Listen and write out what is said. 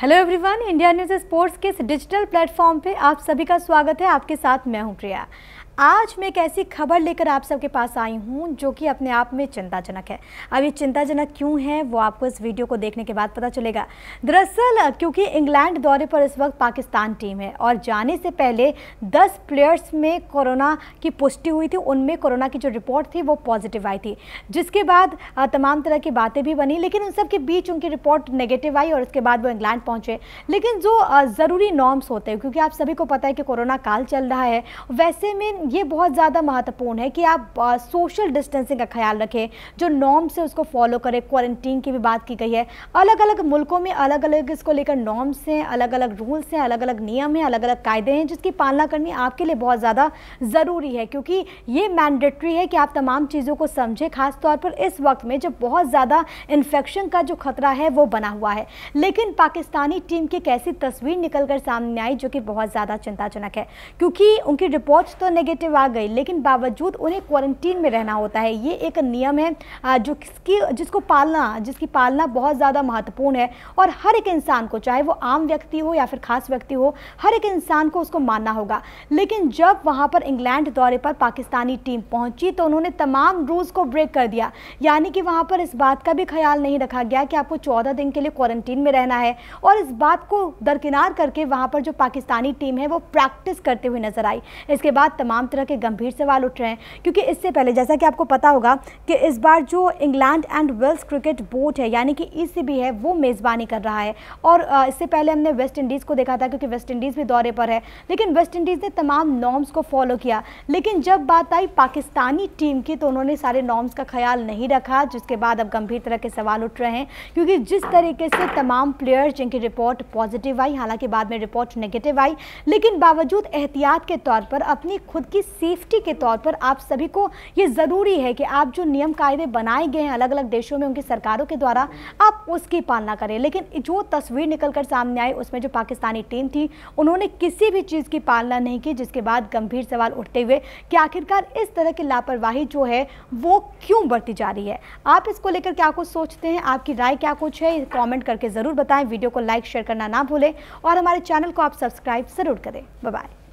hello everyone India news sports के इस digital platform पे आप सभी का स्वागत है आपके साथ मैं हूं प्रिया आज मैं एक ऐसी खबर लेकर आप सबके पास आई हूं जो कि अपने आप में चिंताजनक है अब ये चिंताजनक क्यों है वो आपको इस वीडियो को देखने के बाद पता चलेगा दरअसल क्योंकि इंग्लैंड दौरे पर इस वक्त पाकिस्तान टीम है और जाने से पहले 10 प्लेयर्स में कोरोना की पुष्टि हुई थी उनमें कोरोना की जो रिपोर्ट थी वो पॉजिटिव आई थी जिसके बाद तमाम तरह की बातें भी बनी लेकिन उन सबके बीच उनकी रिपोर्ट नेगेटिव आई और उसके बाद वो इंग्लैंड पहुँचे लेकिन जो ज़रूरी नॉर्म्स होते हैं क्योंकि आप सभी को पता है कि कोरोना काल चल रहा है वैसे में ये बहुत ज़्यादा महत्वपूर्ण है कि आप सोशल डिस्टेंसिंग का ख्याल रखें जो नॉर्म्स है उसको फॉलो करें क्वारंटीन की भी बात की गई है अलग अलग मुल्कों में अलग अलग इसको लेकर नॉर्म्स हैं अलग अलग रूल्स हैं अलग अलग नियम हैं अलग अलग कायदे हैं जिसकी पालना करनी आपके लिए बहुत ज़्यादा ज़रूरी है क्योंकि ये मैंडेटरी है कि आप तमाम चीज़ों को समझें खासतौर पर इस वक्त में जब बहुत ज़्यादा इन्फेक्शन का जो खतरा है वो बना हुआ है लेकिन पाकिस्तानी टीम की कैसी तस्वीर निकल कर सामने आई जो कि बहुत ज़्यादा चिंताजनक है क्योंकि उनकी रिपोर्ट्स तो नेगेटिव पॉजिटिव आ गई लेकिन बावजूद उन्हें क्वारंटीन में रहना होता है ये एक नियम है जो किसकी जिसको पालना जिसकी पालना बहुत ज़्यादा महत्वपूर्ण है और हर एक इंसान को चाहे वो आम व्यक्ति हो या फिर खास व्यक्ति हो हर एक इंसान को उसको मानना होगा लेकिन जब वहाँ पर इंग्लैंड दौरे पर पाकिस्तानी टीम पहुँची तो उन्होंने तमाम रूल्स को ब्रेक कर दिया यानी कि वहाँ पर इस बात का भी ख्याल नहीं रखा गया कि आपको चौदह दिन के लिए क्वारंटीन में रहना है और इस बात को दरकिनार करके वहाँ पर जो पाकिस्तानी टीम है वो प्रैक्टिस करते हुए नजर आई इसके बाद तमाम तरह के गंभीर सवाल उठ रहे हैं क्योंकि इससे पहले जैसा कि आपको पता होगा कि इस बार जो England and Wales cricket board है यानी कि ई है वो मेज़बानी कर रहा है और इससे पहले हमने वेस्ट इंडीज़ को देखा था क्योंकि वेस्ट इंडीज़ भी दौरे पर है लेकिन वेस्ट इंडीज़ ने तमाम नॉर्म्स को फॉलो किया लेकिन जब बात आई पाकिस्तानी टीम की तो उन्होंने सारे नॉर्म्स का ख्याल नहीं रखा जिसके बाद अब गंभीर तरह के सवाल उठ रहे हैं क्योंकि जिस तरीके से तमाम प्लेयर्स जिनकी रिपोर्ट पॉजिटिव आई हालांकि बाद में रिपोर्ट नेगेटिव आई लेकिन बावजूद एहतियात के तौर पर अपनी खुद की की सेफ्टी के तौर पर आप सभी को ये ज़रूरी है कि आप जो नियम कायदे बनाए गए हैं अलग अलग देशों में उनकी सरकारों के द्वारा आप उसकी पालना करें लेकिन जो तस्वीर निकल कर सामने आई उसमें जो पाकिस्तानी टीम थी उन्होंने किसी भी चीज़ की पालना नहीं की जिसके बाद गंभीर सवाल उठते हुए कि आखिरकार इस तरह की लापरवाही जो है वो क्यों बढ़ती जा रही है आप इसको लेकर क्या कुछ सोचते हैं आपकी राय क्या कुछ है कॉमेंट करके ज़रूर बताएं वीडियो को लाइक शेयर करना ना भूलें और हमारे चैनल को आप सब्सक्राइब ज़रूर करें बाय